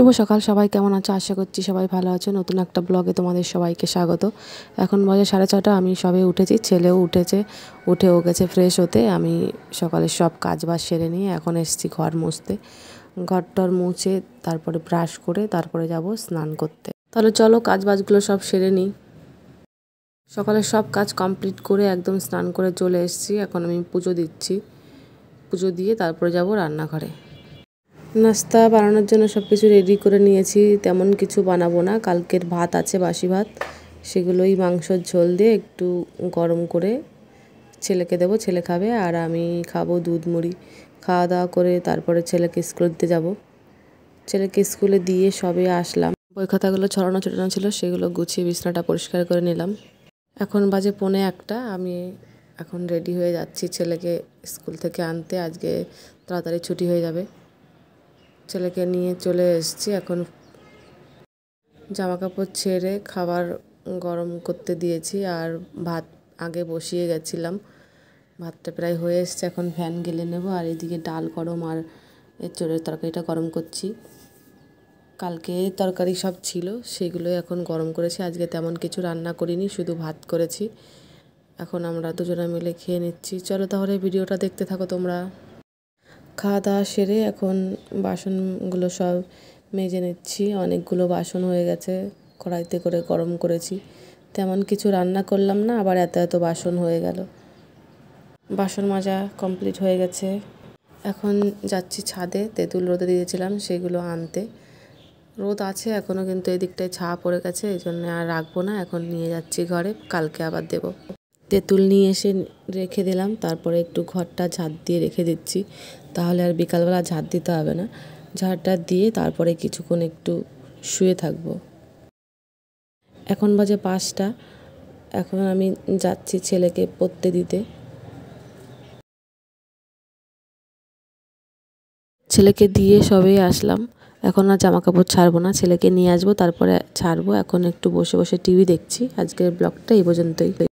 শুভ সকাল সবাই কেমন আছো আশা করছি সবাই ভালো আছো নতুন একটা ব্লগে তোমাদের সবাইকে স্বাগত এখন বাজে সাড়ে ছটা আমি সবে উঠেছি ছেলেও উঠেছে উঠে ও গেছে ফ্রেশ হতে আমি সকালে সব কাজ বাজ সেরে নিয়ে এখন এসছি ঘর মুছতে ঘর টর মুছে তারপরে ব্রাশ করে তারপরে যাব স্নান করতে তাহলে চলো কাজ বাজগুলো সব সেরে নিই সকালে সব কাজ কমপ্লিট করে একদম স্নান করে চলে এসছি এখন আমি পুজো দিচ্ছি পুজো দিয়ে তারপরে যাব রান্নাঘরে নাস্তা বানানোর জন্য সব কিছু রেডি করে নিয়েছি তেমন কিছু বানাবো না কালকের ভাত আছে বাসি ভাত সেগুলোই মাংসর ঝোল দিয়ে একটু গরম করে ছেলেকে দেবো ছেলে খাবে আর আমি খাবো দুধ মুড়ি খাওয়া দাওয়া করে তারপরে ছেলেকে স্কুল দিতে যাব ছেলেকে স্কুলে দিয়ে সবে আসলাম বই খাতাগুলো ছড়ানো ছড়ানো ছিল সেগুলো গুছিয়ে বিছনাটা পরিষ্কার করে নিলাম এখন বাজে পনে একটা আমি এখন রেডি হয়ে যাচ্ছি ছেলেকে স্কুল থেকে আনতে আজকে তাড়াতাড়ি ছুটি হয়ে যাবে ছেলেকে নিয়ে চলে এসেছি এখন জামা কাপড় ছেড়ে খাবার গরম করতে দিয়েছি আর ভাত আগে বসিয়ে গেছিলাম ভাতটা প্রায় হয়ে এসছে এখন ফ্যান গেলে নেব আর এদিকে ডাল গরম আর এর চোরের তরকারিটা গরম করছি কালকে তরকারি সব ছিল সেগুলো এখন গরম করেছি আজকে তেমন কিছু রান্না করিনি শুধু ভাত করেছি এখন আমরা দুজনে মিলে খেয়ে নিচ্ছি চলো তাহলে ভিডিওটা দেখতে থাকো তোমরা খাওয়া দাওয়া সেরে এখন বাসনগুলো সব মেজে নিচ্ছি অনেকগুলো বাসন হয়ে গেছে কড়াইতে করে গরম করেছি তেমন কিছু রান্না করলাম না আবার এত এত বাসন হয়ে গেল বাসন মাজা কমপ্লিট হয়ে গেছে এখন যাচ্ছি ছাদে তেঁতুল রোদে দিয়েছিলাম সেগুলো আনতে রোদ আছে এখনও কিন্তু এদিকটায় ছা পড়ে গেছে এই জন্য আর রাখবো না এখন নিয়ে যাচ্ছি ঘরে কালকে আবার দেব তেঁতুল নিয়ে এসে রেখে দিলাম তারপরে একটু ঘরটা ঝাঁট দিয়ে রেখে দিচ্ছি তাহলে আর বিকালবেলা ঝাঁট দিতে হবে না ঝাড়টা দিয়ে তারপরে কিছুক্ষণ একটু শুয়ে থাকব এখন বাজে পাঁচটা এখন আমি যাচ্ছি ছেলেকে পড়তে দিতে ছেলেকে দিয়ে সবেই আসলাম এখন আর জামা কাপড় ছাড়বো না ছেলেকে নিয়ে আসবো তারপরে ছাড়বো এখন একটু বসে বসে টিভি দেখছি আজকের ব্লগটা এই পর্যন্তই